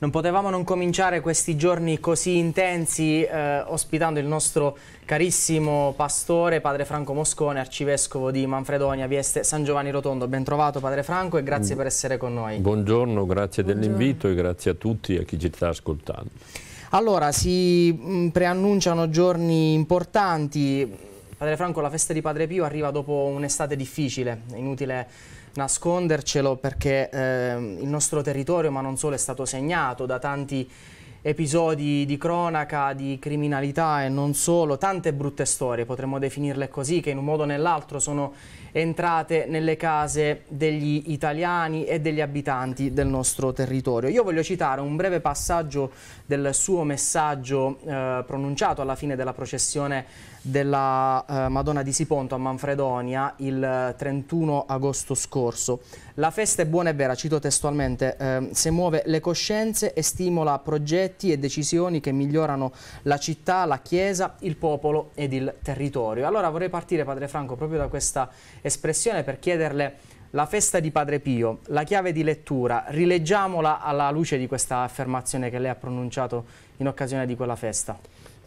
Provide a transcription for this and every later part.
Non potevamo non cominciare questi giorni così intensi eh, ospitando il nostro carissimo pastore, padre Franco Moscone, arcivescovo di Manfredonia, Vieste San Giovanni Rotondo. Ben trovato padre Franco e grazie mm. per essere con noi. Buongiorno, grazie dell'invito e grazie a tutti e a chi ci sta ascoltando. Allora, si mm, preannunciano giorni importanti. Padre Franco, la festa di Padre Pio arriva dopo un'estate difficile, è inutile nascondercelo perché eh, il nostro territorio, ma non solo, è stato segnato da tanti episodi di cronaca, di criminalità e non solo, tante brutte storie, potremmo definirle così, che in un modo o nell'altro sono entrate nelle case degli italiani e degli abitanti del nostro territorio. Io voglio citare un breve passaggio del suo messaggio eh, pronunciato alla fine della processione della eh, Madonna di Siponto a Manfredonia il 31 eh, agosto scorso. La festa è buona e vera, cito testualmente, eh, se muove le coscienze e stimola progetti e decisioni che migliorano la città, la chiesa, il popolo ed il territorio. Allora vorrei partire, Padre Franco, proprio da questa espressione per chiederle la festa di Padre Pio, la chiave di lettura, rileggiamola alla luce di questa affermazione che lei ha pronunciato in occasione di quella festa.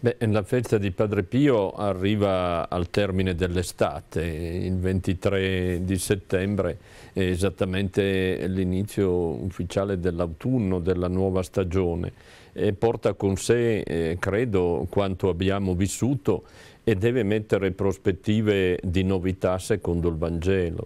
Beh, la festa di Padre Pio arriva al termine dell'estate, il 23 di settembre è esattamente l'inizio ufficiale dell'autunno, della nuova stagione e porta con sé, eh, credo, quanto abbiamo vissuto e deve mettere prospettive di novità secondo il Vangelo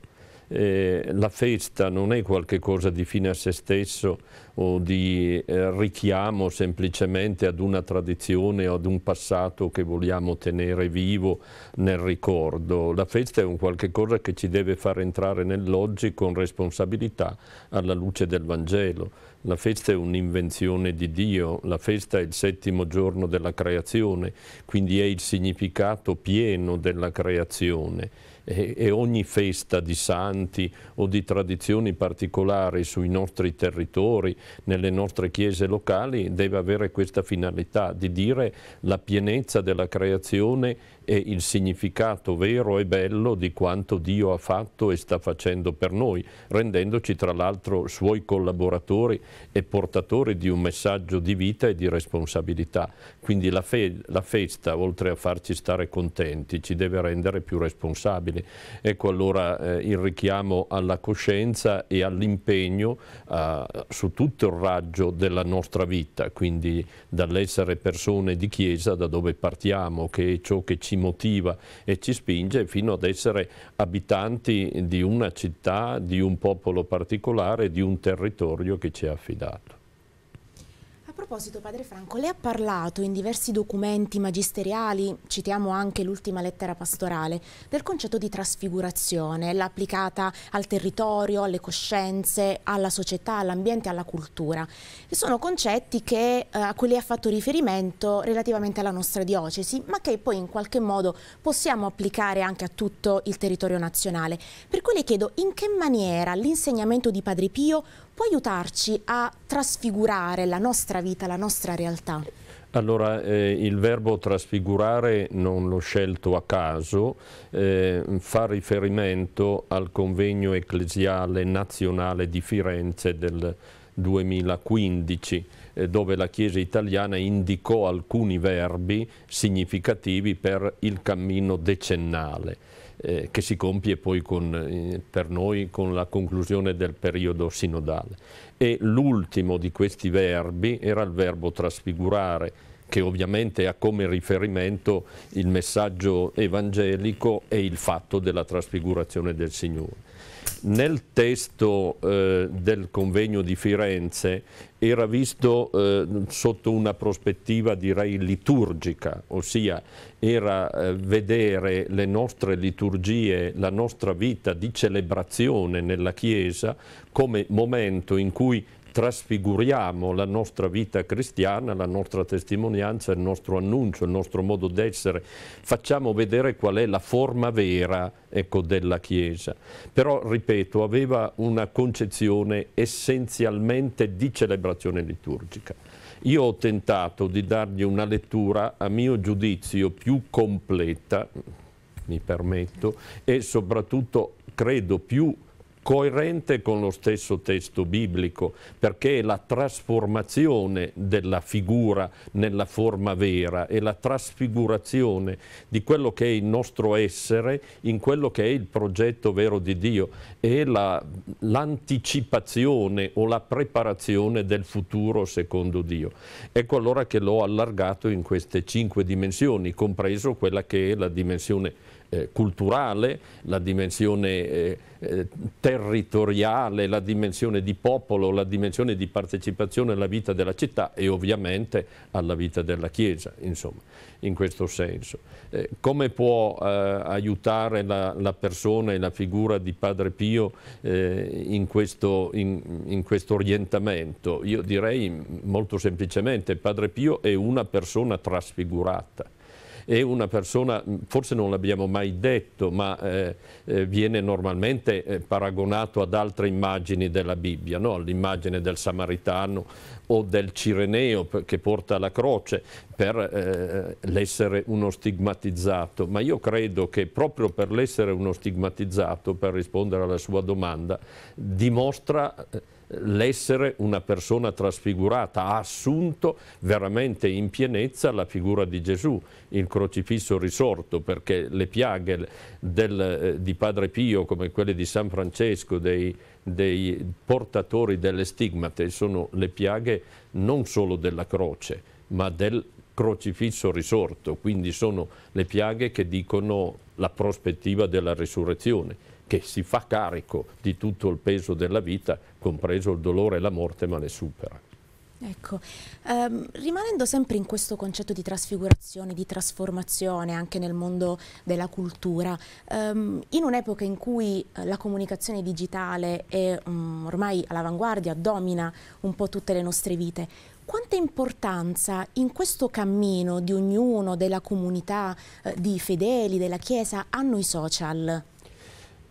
eh, la festa non è qualcosa di fine a se stesso o di eh, richiamo semplicemente ad una tradizione o ad un passato che vogliamo tenere vivo nel ricordo. La festa è un qualche che ci deve far entrare nell'oggi con responsabilità alla luce del Vangelo la festa è un'invenzione di Dio, la festa è il settimo giorno della creazione, quindi è il significato pieno della creazione e, e ogni festa di santi o di tradizioni particolari sui nostri territori, nelle nostre chiese locali, deve avere questa finalità di dire la pienezza della creazione e il significato vero e bello di quanto Dio ha fatto e sta facendo per noi, rendendoci tra l'altro suoi collaboratori e portatori di un messaggio di vita e di responsabilità. Quindi la, fe la festa, oltre a farci stare contenti, ci deve rendere più responsabili. Ecco allora eh, il richiamo alla coscienza e all'impegno eh, su tutto il raggio della nostra vita, quindi dall'essere persone di Chiesa, da dove partiamo, che è ciò che ci motiva e ci spinge fino ad essere abitanti di una città, di un popolo particolare, di un territorio che ci è affidato proposito, padre Franco, lei ha parlato in diversi documenti magisteriali, citiamo anche l'ultima lettera pastorale, del concetto di trasfigurazione, l'applicata al territorio, alle coscienze, alla società, all'ambiente, alla cultura. E sono concetti che, eh, a cui lei ha fatto riferimento relativamente alla nostra diocesi, ma che poi in qualche modo possiamo applicare anche a tutto il territorio nazionale. Per cui le chiedo in che maniera l'insegnamento di Padre Pio può aiutarci a trasfigurare la nostra vita vita, la nostra realtà? Allora, eh, il verbo trasfigurare non l'ho scelto a caso, eh, fa riferimento al convegno ecclesiale nazionale di Firenze del 2015, eh, dove la Chiesa italiana indicò alcuni verbi significativi per il cammino decennale eh, che si compie poi con, eh, per noi con la conclusione del periodo sinodale. E l'ultimo di questi verbi era il verbo trasfigurare, che ovviamente ha come riferimento il messaggio evangelico e il fatto della trasfigurazione del Signore nel testo eh, del convegno di Firenze era visto eh, sotto una prospettiva direi liturgica, ossia era eh, vedere le nostre liturgie, la nostra vita di celebrazione nella Chiesa come momento in cui trasfiguriamo la nostra vita cristiana, la nostra testimonianza, il nostro annuncio, il nostro modo d'essere, facciamo vedere qual è la forma vera ecco, della Chiesa. Però, ripeto, aveva una concezione essenzialmente di celebrazione liturgica. Io ho tentato di dargli una lettura, a mio giudizio, più completa, mi permetto, e soprattutto credo più coerente con lo stesso testo biblico, perché è la trasformazione della figura nella forma vera, è la trasfigurazione di quello che è il nostro essere in quello che è il progetto vero di Dio, è l'anticipazione la, o la preparazione del futuro secondo Dio. Ecco allora che l'ho allargato in queste cinque dimensioni, compreso quella che è la dimensione eh, culturale, la dimensione eh, eh, territoriale, la dimensione di popolo, la dimensione di partecipazione alla vita della città e ovviamente alla vita della Chiesa, insomma, in questo senso. Eh, come può eh, aiutare la, la, persona e la figura di Padre Pio eh, in questo, in, in questo orientamento? Io direi molto semplicemente, Padre Pio è una persona trasfigurata è una persona, mm, forse non l'abbiamo mai detto, ma eh, eh viene normalmente eh, paragonato ad altre immagini della Bibbia, no? all'immagine del Samaritano o del Cireneo che porta la croce per eh, l'essere uno stigmatizzato, ma io credo che proprio per l'essere uno stigmatizzato, per rispondere alla sua domanda, dimostra eh, l'essere una persona trasfigurata, ha assunto veramente in pienezza la figura di Gesù, il crocifisso risorto, perché le piaghe del, eh, di Padre Pio, come quelle di San Francesco, dei, dei portatori delle stigmate, sono le piaghe non solo della croce, ma del crocifisso risorto, quindi sono le piaghe che dicono la prospettiva della risurrezione, che si fa carico di tutto il peso della vita compreso il dolore e la morte, ma le supera. Ecco, ehm, rimanendo sempre in questo concetto di trasfigurazione, di trasformazione anche nel mondo della cultura, ehm, in un'epoca in cui eh, la comunicazione digitale è um, ormai all'avanguardia, domina un po' tutte le nostre vite, quanta importanza in questo cammino di ognuno, della comunità, eh, di fedeli, della Chiesa, hanno i social?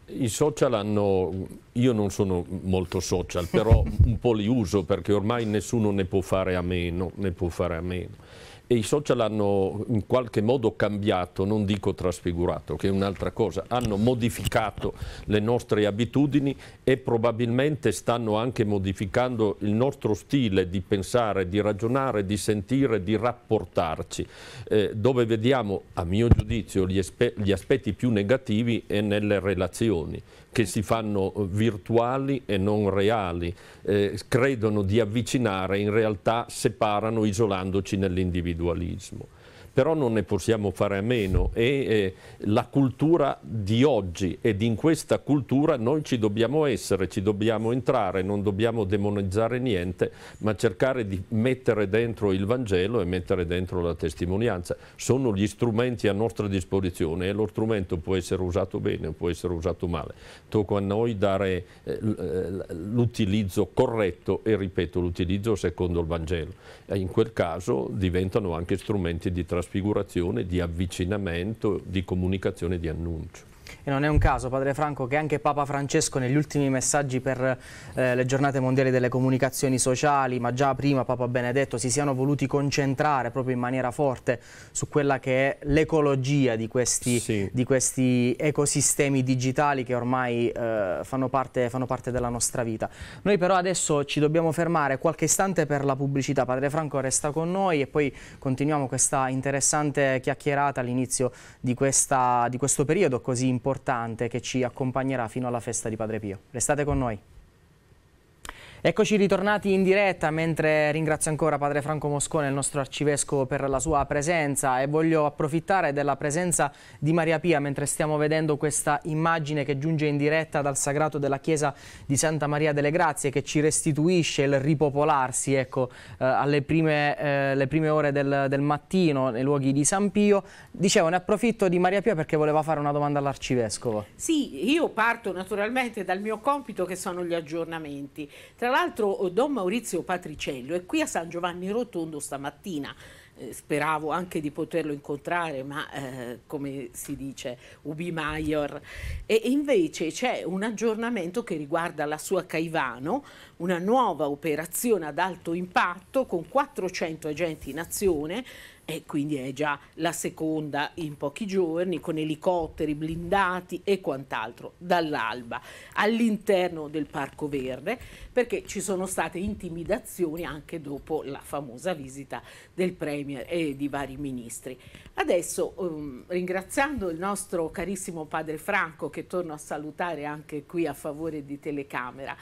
I social hanno, io non sono molto social, però un po' li uso perché ormai nessuno ne può fare a meno, ne può fare a meno e i social hanno in qualche modo cambiato, non dico trasfigurato, che è un'altra cosa, hanno modificato le nostre abitudini e probabilmente stanno anche modificando il nostro stile di pensare, di ragionare, di sentire, di rapportarci, eh, dove vediamo, a mio giudizio, gli, gli aspetti più negativi è nelle relazioni che si fanno virtuali e non reali, eh, credono di avvicinare, in realtà separano isolandoci nell'individuo. l'individualismo. però non ne possiamo fare a meno e eh, la cultura di oggi ed in questa cultura noi ci dobbiamo essere, ci dobbiamo entrare, non dobbiamo demonizzare niente, ma cercare di mettere dentro il Vangelo e mettere dentro la testimonianza. Sono gli strumenti a nostra disposizione e lo strumento può essere usato bene o può essere usato male. Tocca a noi dare eh, eh, l'utilizzo corretto e ripeto l'utilizzo secondo il Vangelo. E in quel caso diventano anche strumenti di trasformazione trasfigurazione, di avvicinamento, di comunicazione, di annuncio. E non è un caso, Padre Franco, che anche Papa Francesco negli ultimi messaggi per eh, le giornate mondiali delle comunicazioni sociali, ma già prima Papa Benedetto, si siano voluti concentrare proprio in maniera forte su quella che è l'ecologia di, sì. di, questi ecosistemi digitali che ormai eh, fanno, parte, fanno parte della nostra vita. Noi però adesso ci dobbiamo fermare qualche istante per la pubblicità. Padre Franco resta con noi e poi continuiamo questa interessante chiacchierata all'inizio di, di questo periodo così importante importante che ci accompagnerà fino alla festa di Padre Pio. Restate con noi. Eccoci ritornati in diretta mentre ringrazio ancora Padre Franco Moscone, il nostro arcivescovo, per la sua presenza e voglio approfittare della presenza di Maria Pia mentre stiamo vedendo questa immagine che giunge in diretta dal sagrato della chiesa di Santa Maria delle Grazie che ci restituisce il ripopolarsi ecco, eh, alle prime, eh, prime ore del, del, mattino nei luoghi di San Pio. Dicevo, ne approfitto di Maria Pia perché voleva fare una domanda all'arcivescovo. Sì, io parto naturalmente dal mio compito che sono gli aggiornamenti. Tra tra l'altro eh, Don Maurizio Patriciello è qui a San Giovanni Rotondo stamattina, eh, speravo anche di poterlo incontrare, ma eh, come si dice, ubi maior. E invece c'è un aggiornamento che riguarda la sua Caivano, una nuova operazione ad alto impatto con 400 agenti in azione e quindi è già la seconda in pochi giorni con elicotteri blindati e quant'altro dall'alba all'interno del Parco Verde perché ci sono state intimidazioni anche dopo la famosa visita del Premier e di vari ministri. Adesso um, ringraziando il nostro carissimo padre Franco che torno a salutare anche qui a favore di telecamera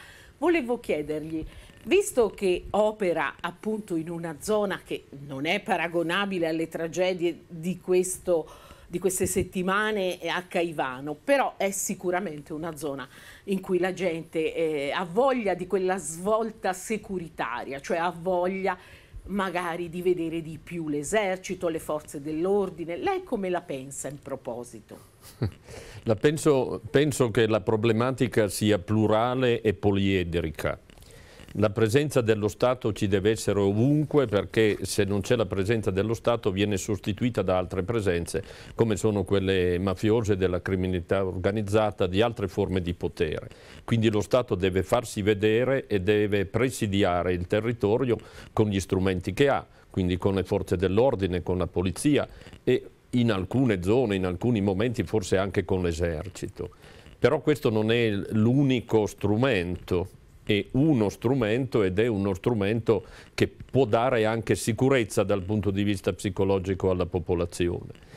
volevo chiedergli, visto che opera appunto in una zona che non è paragonabile alle tragedie di, questo, di queste settimane a Caivano, però è sicuramente una zona in cui la gente eh, ha voglia di quella svolta securitaria, cioè ha voglia magari di vedere di più l'esercito, le forze dell'ordine. Lei come la pensa in proposito? penso, penso che la problematica sia plurale e poliedrica. La presenza dello Stato ci deve essere ovunque perché se non c'è la presenza dello Stato viene sostituita da altre presenze come sono quelle mafiose della criminalità organizzata, di altre forme di potere. Quindi lo Stato deve farsi vedere e deve presidiare il territorio con gli strumenti che ha, quindi con le forze dell'ordine, con la polizia e in alcune zone, in alcuni momenti forse anche con l'esercito. Però questo non è l'unico strumento, è uno strumento ed è uno strumento che può dare anche sicurezza dal punto di vista psicologico alla popolazione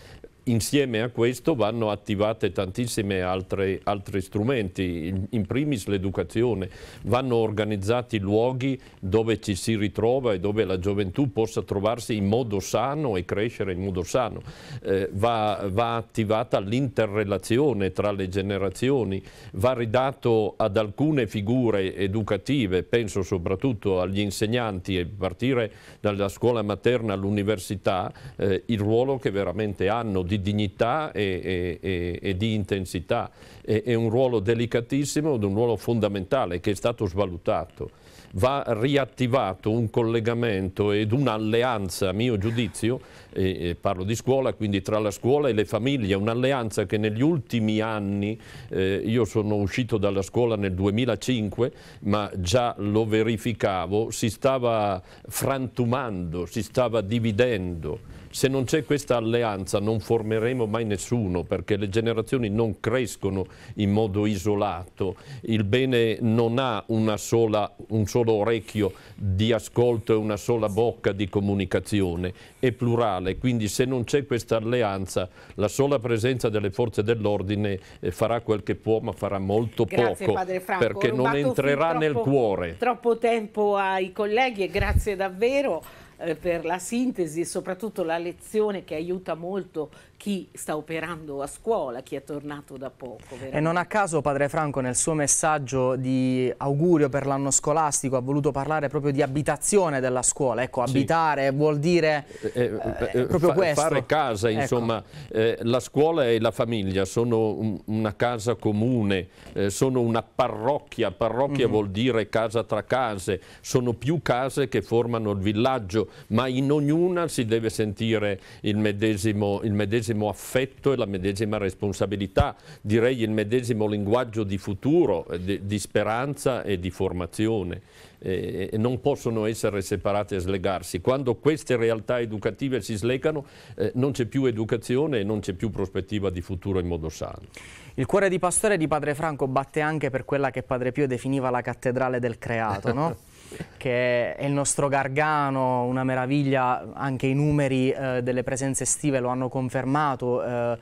insieme a questo vanno attivate tantissime altre, altri strumenti, in primis l'educazione, vanno organizzati luoghi dove ci si ritrova e dove la gioventù possa trovarsi in modo sano e crescere in modo sano, eh, va, va attivata l'interrelazione tra le generazioni, va ridato ad alcune figure educative, penso soprattutto agli insegnanti e partire dalla scuola materna all'università, eh, il ruolo che veramente hanno di di dignità e, e, e di intensità. È, un ruolo delicatissimo, ed un ruolo fondamentale che è stato svalutato. Va riattivato un collegamento ed un'alleanza, a mio giudizio, e, parlo di scuola, quindi tra la scuola e le famiglie, un'alleanza che negli ultimi anni, eh, io sono uscito dalla scuola nel 2005, ma già lo verificavo, si stava frantumando, si stava dividendo. Se non c'è questa alleanza non formeremo mai nessuno perché le generazioni non crescono in modo isolato, il bene non ha sola, un solo orecchio di ascolto e una sola bocca di comunicazione, è plurale nazionale, quindi se non c'è questa alleanza la sola presenza delle forze dell'ordine eh, farà quel che può ma farà molto grazie, poco perché non entrerà troppo, nel cuore. Troppo tempo ai colleghi e grazie davvero eh, per la sintesi e soprattutto la lezione che aiuta molto chi sta operando a scuola, chi è tornato da poco. Veramente. E non a caso Padre Franco nel suo messaggio di augurio per l'anno scolastico ha voluto parlare proprio di abitazione della scuola, ecco sì. abitare vuol dire eh, eh, eh, eh proprio fa, questo. Fare casa, ecco. insomma, eh, la scuola e la famiglia sono un, una casa comune, eh, sono una parrocchia, parrocchia mm -hmm. vuol dire casa tra case, sono più case che formano il villaggio, ma in ognuna si deve sentire il medesimo, il medesimo medesimo affetto e la medesima responsabilità, direi il medesimo linguaggio di futuro, eh, di, di speranza e di formazione. E, non possono essere separate e slegarsi. Quando queste realtà educative si slegano eh, non c'è più educazione e non c'è più prospettiva di futuro in modo sano. Il cuore di pastore di Padre Franco batte anche per quella che Padre Pio definiva la cattedrale del creato, no? che è il nostro Gargano, una meraviglia, anche i numeri eh, delle presenze estive lo hanno confermato. Eh,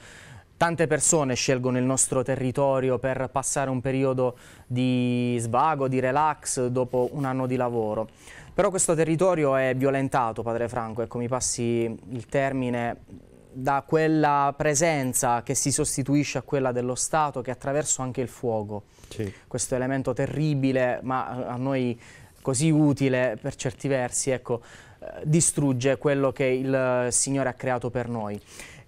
tante persone scelgono il nostro territorio per passare un periodo di svago, di relax dopo un anno di lavoro. Però questo territorio è violentato, padre Franco, ecco mi passi il termine, da quella presenza che si sostituisce a quella dello Stato che attraverso anche il fuoco. Sì. Questo elemento terribile, ma a noi così utile per certi versi, ecco, eh, distrugge quello che il eh, Signore ha creato per noi.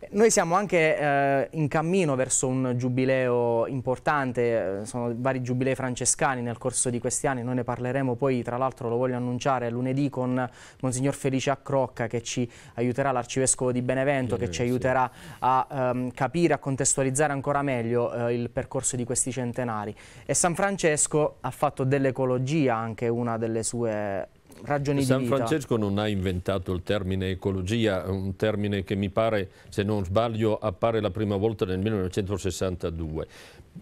Noi siamo anche eh, in cammino verso un giubileo importante, eh, sono vari giubilei francescani nel corso di questi anni, noi ne parleremo poi, tra l'altro lo voglio annunciare lunedì con Monsignor Felice Accrocca che ci aiuterà, l'arcivescovo di Benevento, che ci aiuterà a um, capire, a contestualizzare ancora meglio uh, il percorso di questi centenari. E San Francesco ha fatto dell'ecologia anche una delle sue ragioni San di vita. San Francesco non ha inventato il termine ecologia, un termine che mi pare, se non sbaglio, appare la prima volta nel 1962.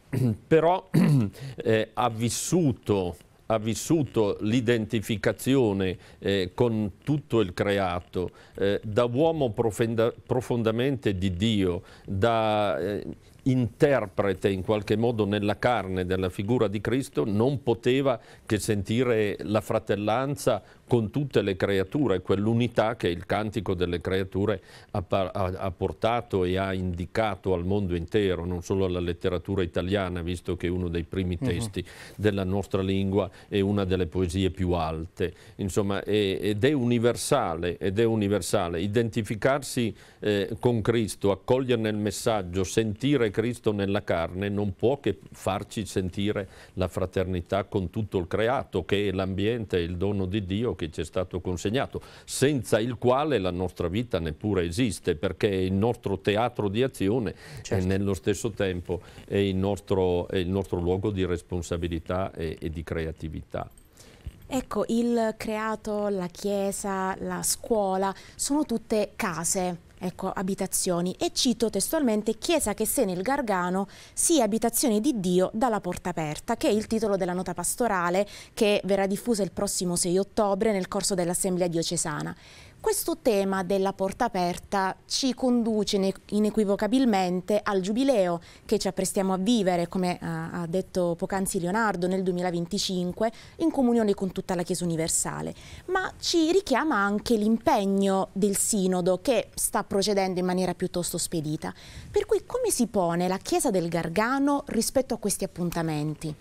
Però eh, ha vissuto ha vissuto l'identificazione eh, con tutto il creato, eh, da uomo profonda profondamente di Dio, da eh, interprete in qualche modo nella carne della figura di Cristo non poteva che sentire la fratellanza con tutte le creature, quell'unità che il cantico delle creature ha, ha, portato e ha indicato al mondo intero, non solo alla letteratura italiana, visto che è uno dei primi mhm. testi uh-huh. della nostra lingua e una delle poesie più alte. Insomma, è, ed, è universale, ed è universale. Identificarsi eh, con Cristo, accoglierne il messaggio, sentire Cristo nella carne non può che farci sentire la fraternità con tutto il creato, che è l'ambiente, il dono di Dio che ci è stato consegnato, senza il quale la nostra vita neppure esiste, perché è il nostro teatro di azione certo. e nello stesso tempo è il nostro, è il nostro luogo di responsabilità e, e di creatività. Ecco, il creato, la chiesa, la scuola sono tutte case ecco, abitazioni e cito testualmente Chiesa che se nel Gargano sia abitazione di Dio dalla porta aperta, che è il titolo della nota pastorale che verrà diffusa il prossimo 6 ottobre nel corso dell'Assemblea diocesana questo tema della porta aperta ci conduce inequivocabilmente al giubileo che ci apprestiamo a vivere, come eh, ha detto poc'anzi Leonardo, nel 2025, in comunione con tutta la Chiesa universale, ma ci richiama anche l'impegno del Sinodo che sta procedendo in maniera piuttosto spedita. Per cui come si pone la Chiesa del Gargano rispetto a questi appuntamenti?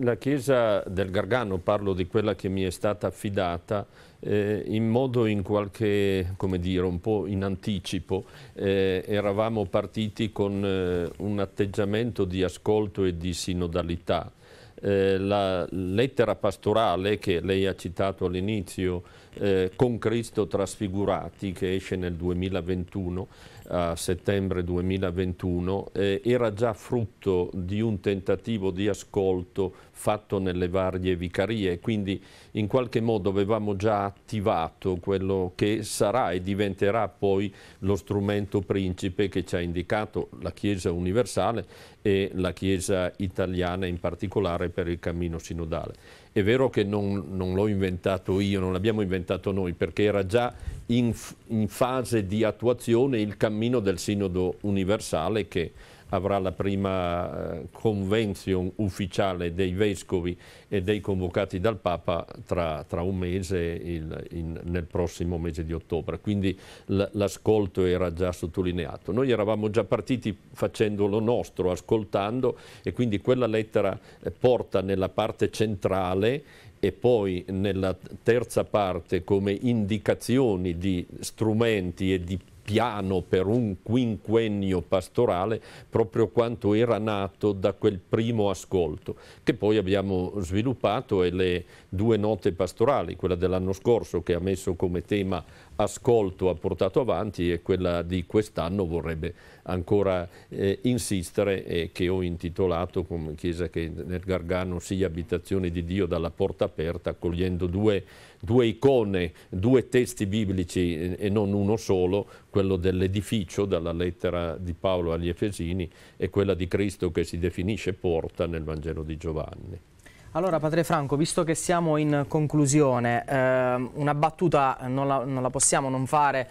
la chiesa del Gargano, parlo di quella che mi è stata affidata, eh, in modo in qualche, come dire, un po' in anticipo, eh, eravamo partiti con eh, un atteggiamento di ascolto e di sinodalità. Eh, la lettera pastorale che lei ha citato all'inizio, eh, Con Cristo trasfigurati, che esce nel 2021, a settembre 2021 eh, era già frutto di un tentativo di ascolto fatto nelle varie vicarie, quindi in qualche modo avevamo già attivato quello che sarà e diventerà poi lo strumento principe che ci ha indicato la Chiesa universale e la Chiesa italiana in particolare per il cammino sinodale. È vero che non, non l'ho inventato io, non l'abbiamo inventato noi, perché era già in, in fase di attuazione il cammino del sinodo universale che avrà la prima eh, convention ufficiale dei vescovi e dei convocati dal Papa tra, tra un mese, il, in, nel prossimo mese di ottobre. Quindi l'ascolto era già sottolineato. Noi eravamo già partiti facendolo nostro, ascoltando e quindi quella lettera eh, porta nella parte centrale e poi nella terza parte come indicazioni di strumenti e di piano per un quinquennio pastorale proprio quanto era nato da quel primo ascolto che poi abbiamo sviluppato e le due note pastorali, quella dell'anno scorso che ha messo come tema ascolto ha portato avanti e quella di quest'anno vorrebbe ancora eh, insistere e che ho intitolato come chiesa che nel Gargano sia abitazione di Dio dalla porta aperta accogliendo due, due icone, due testi biblici e, eh, e non uno solo, quello dell'edificio dalla lettera di Paolo agli Efesini e quella di Cristo che si definisce porta nel Vangelo di Giovanni. Allora Padre Franco, visto che siamo in conclusione, eh, una battuta non la, non la possiamo non fare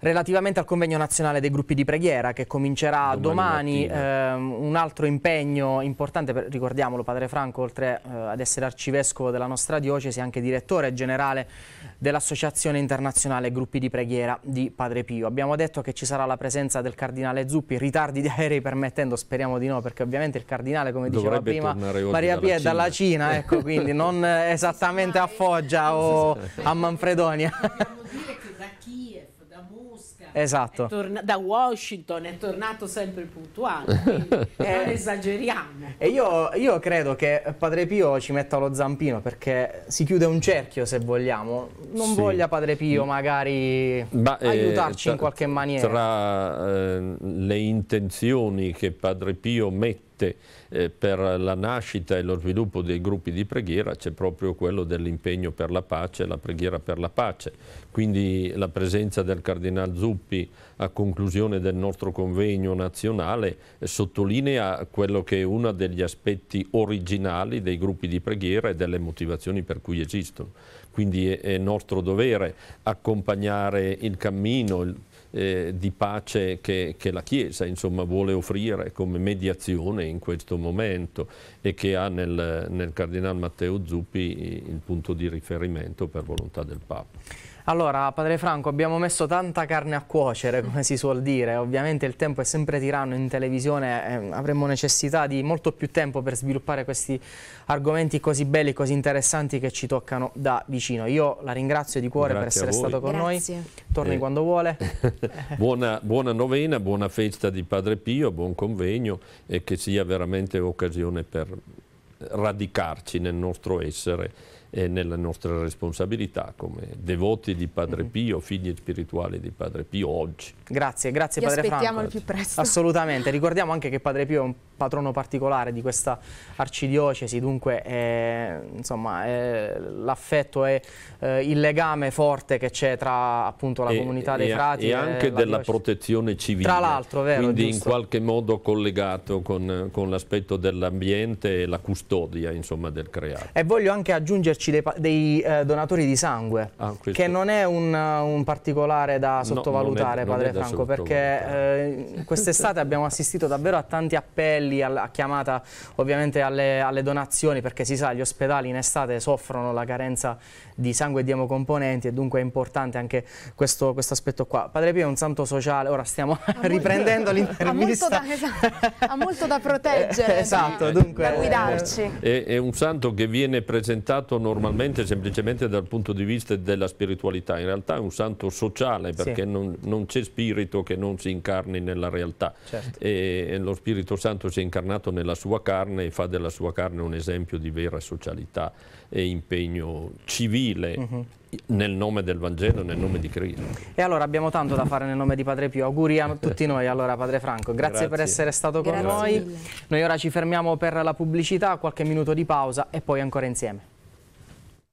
Relativamente al convegno nazionale dei gruppi di preghiera che comincerà domani, domani ehm, un altro impegno importante, per, ricordiamolo Padre Franco oltre eh, ad essere arcivescovo della nostra diocesi è anche direttore generale dell'Associazione Internazionale Gruppi di Preghiera di Padre Pio. Abbiamo detto che ci sarà la presenza del Cardinale Zuppi, ritardi di aerei permettendo, speriamo di no, perché ovviamente il Cardinale, come diceva prima, Maria Pia è dalla Cina, ecco, quindi non esattamente a Foggia o a Manfredonia. Esatto. Torna- da Washington è tornato sempre puntuale, non esageriamo. E io, io, credo che Padre Pio ci metta lo zampino perché si chiude un cerchio se vogliamo. Non sì. voglia Padre Pio magari Ma, eh, aiutarci eh, in qualche maniera. Tra eh, le intenzioni che Padre Pio mette sette eh, per la nascita e lo sviluppo dei gruppi di preghiera c'è proprio quello dell'impegno per la pace, la preghiera per la pace. Quindi la presenza del Cardinal Zuppi a conclusione del nostro convegno nazionale sottolinea quello che è uno degli aspetti originali dei gruppi di preghiera e delle motivazioni per cui esistono. Quindi è, è nostro dovere accompagnare il cammino, il eh, di pace che, che la Chiesa insomma, vuole offrire come mediazione in questo momento e che ha nel, nel Cardinale Matteo Zuppi il punto di riferimento per volontà del Papa. Allora, padre Franco, abbiamo messo tanta carne a cuocere, come si suol dire. Ovviamente il tempo è sempre tiranno in televisione, eh, avremmo necessità di molto più tempo per sviluppare questi argomenti così belli, così interessanti che ci toccano da vicino. Io la ringrazio di cuore Grazie per essere stato con Grazie. noi. Torni eh. quando vuole. buona, buona, novena, buona festa di Padre Pio, buon convegno e che sia veramente occasione per radicarci nel nostro essere e eh, nella nostra responsabilità come devoti di Padre mhm. Pio, figli spirituali di Padre Pio oggi. Grazie, grazie Vi Padre Franco. aspettiamo il più presto. Assolutamente, ricordiamo anche che Padre Pio è un patrono particolare di questa arcidiocesi, dunque eh, eh l'affetto e eh, il legame forte che c'è tra appunto la e, comunità dei e frati e, anche della protezione civile. Tra l'altro, vero? Quindi in qualche modo collegato con, con l'aspetto dell'ambiente e la custodia insomma, del creato. E voglio anche aggiungere esserci dei, dei eh, donatori di sangue, ah, che non è un, un particolare da sottovalutare, no, è, padre Franco, perché eh, quest'estate abbiamo assistito davvero a tanti appelli, a, a chiamata ovviamente alle, alle, donazioni, perché si sa, gli ospedali in estate soffrono la carenza di sangue e di emocomponenti e dunque è importante anche questo, questo aspetto qua. Padre Pio è un santo sociale, ora stiamo ha riprendendo l'intervista. Ha, esatto, ha, molto da proteggere, esatto, da, dunque, da guidarci. È, è un santo che viene presentato non normalmente semplicemente dal punto di vista della spiritualità, in realtà è un santo sociale perché sì. non, non c'è spirito che non si incarni nella realtà certo. e, e, lo Spirito Santo si è incarnato nella sua carne e fa della sua carne un esempio di vera socialità e impegno civile. Mm -hmm nel nome del Vangelo, nel nome di Cristo. E allora abbiamo tanto da fare nel nome di Padre Pio. Auguri a tutti noi, allora Padre Franco. Grazie, grazie. per essere stato con grazie. noi. Noi ora ci fermiamo per la pubblicità, qualche minuto di pausa e poi ancora insieme.